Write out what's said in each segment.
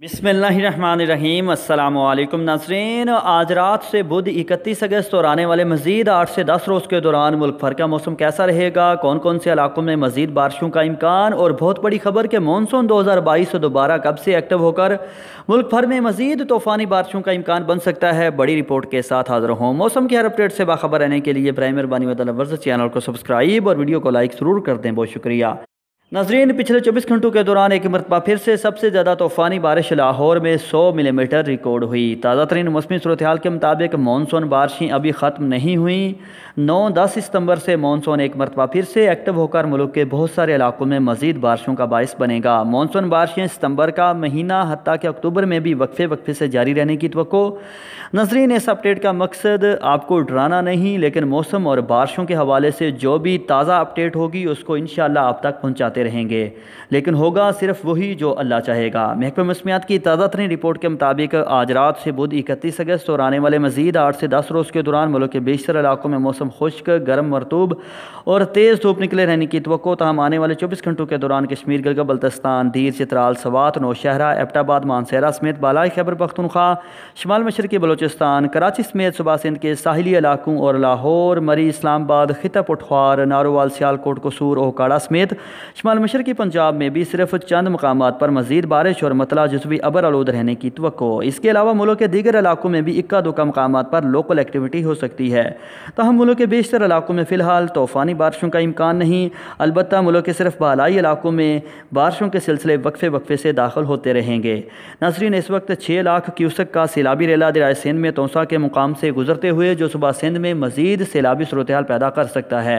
बिसमीम अल्लाम नाजरीन आज रात से बुध 31 अगस्त और आने वाले मजीद आठ से दस रोज़ के दौरान मुल्क भर का मौसम कैसा रहेगा कौन कौन से इलाकों में मजीद बारिशों का इम्कान और बहुत बड़ी खबर कि मानसून दो हज़ार बाईस दोबारा कब से एक्टिव होकर मुल्क भर में मजीद तूफ़ानी बारिशों का इम्कान बन सकता है बड़ी रिपोर्ट के साथ हाजिर हों मौसम की हर अपडेट से बाखबर रहने के लिए प्राइमर बानी चैनल को सब्सक्राइब और वीडियो को लाइक ज़रूर कर दें बहुत शुक्रिया नजरीन पिछले 24 घंटों के दौरान एक मरतबा फिर से सबसे ज़्यादा तूफ़ानी बारिश लाहौर में 100 मिलीमीटर रिकॉर्ड हुई ताज़ा तरीन मौसमी सूरत हाल के मुताबिक मानसून बारिशें अभी ख़त्म नहीं हुई 9-10 सितंबर से मानसून एक मरतबा फिर से एक्टिव होकर मुल्क के बहुत सारे इलाकों में मजीद बारिशों का बायस बनेगा मानसून बारिशें सितंबर का महीना हती कि अक्टूबर में भी वक्फे वक्फे से जारी रहने की तो नजरीन इस अपडेट का मकसद आपको डराना नहीं लेकिन मौसम और बारिशों के हवाले से जो भी ताज़ा अपडेट होगी उसको इन आप तक पहुँचाते जाते रहेंगे लेकिन होगा सिर्फ वही जो अल्लाह चाहेगा महकमे मौसमियात की ताज़ा तरीन रिपोर्ट के मुताबिक आज रात से बुध इकतीस अगस्त और आने वाले मजीद आठ से दस रोज़ के दौरान मुल्क के बेशतर इलाकों में मौसम खुश्क गर्म मरतूब और तेज़ धूप निकले रहने की तो तहम आने वाले चौबीस घंटों के दौरान कश्मीर गलगा बल्तस्तान दीर चित्राल सवात नौशहरा एबटाबाद मानसहरा समेत बालाई खैबर पख्तनख्वा शुमाल मशरकी बलोचिस्तान कराची समेत सुबह सिंध के साहिली इलाकों और लाहौर मरी इस्लामाबाद खिता पठवार नारोवाल सियालकोट कसूर ओहकाड़ा समेत शुमाल शुमाल मशरकी पंजाब में भी सिर्फ चंद मकाम पर मजीद बारिश और मतला जसवी अबर आलूद रहने की तो इसके अलावा मुल्क के दीगर इलाकों में भी इक्का दुक्का मकाम पर लोकल एक्टिविटी हो सकती है तहम मुल्क के बेशतर इलाकों में फ़िलहाल तूफ़ानी बारिशों का इम्कान नहीं अलबत् मुल्क के सिर्फ बालाई इलाकों में बारिशों के सिलसिले वक्फे वक्फे से दाखिल होते रहेंगे ने इस वक्त छः लाख क्यूसक का सैलाबी रेला दराय सिंध में तोसा के मुकाम से गुजरते हुए जो सुबह सिंध में मजीद सैलाबी सूरत पैदा कर सकता है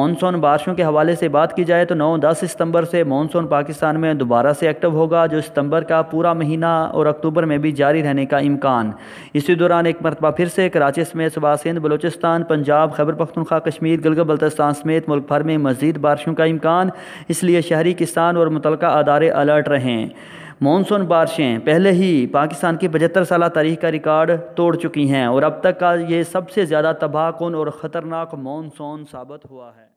मानसून बारिशों के हवाले से बात की जाए तो नौ दस 10 सितंबर से मानसून पाकिस्तान में दोबारा से एक्टिव होगा जो सितंबर का पूरा महीना और अक्टूबर में भी जारी रहने का इम्कान इसी दौरान एक मरतबा फिर से कराची समेत सुबह सिंध बलोचिस्तान पंजाब खैबर पख्तनखा कश्मीर गलग बल्तस्तान समेत मुल्क भर में मजीद बारिशों का इम्कान इसलिए शहरी किसान और मुतल अदारे अलर्ट रहें मानसून बारिशें पहले ही पाकिस्तान की पचहत्तर साल तारीख का रिकॉर्ड तोड़ चुकी हैं और अब तक का ये सबसे ज़्यादा तबाहकुन और ख़तरनाक मानसून साबित हुआ है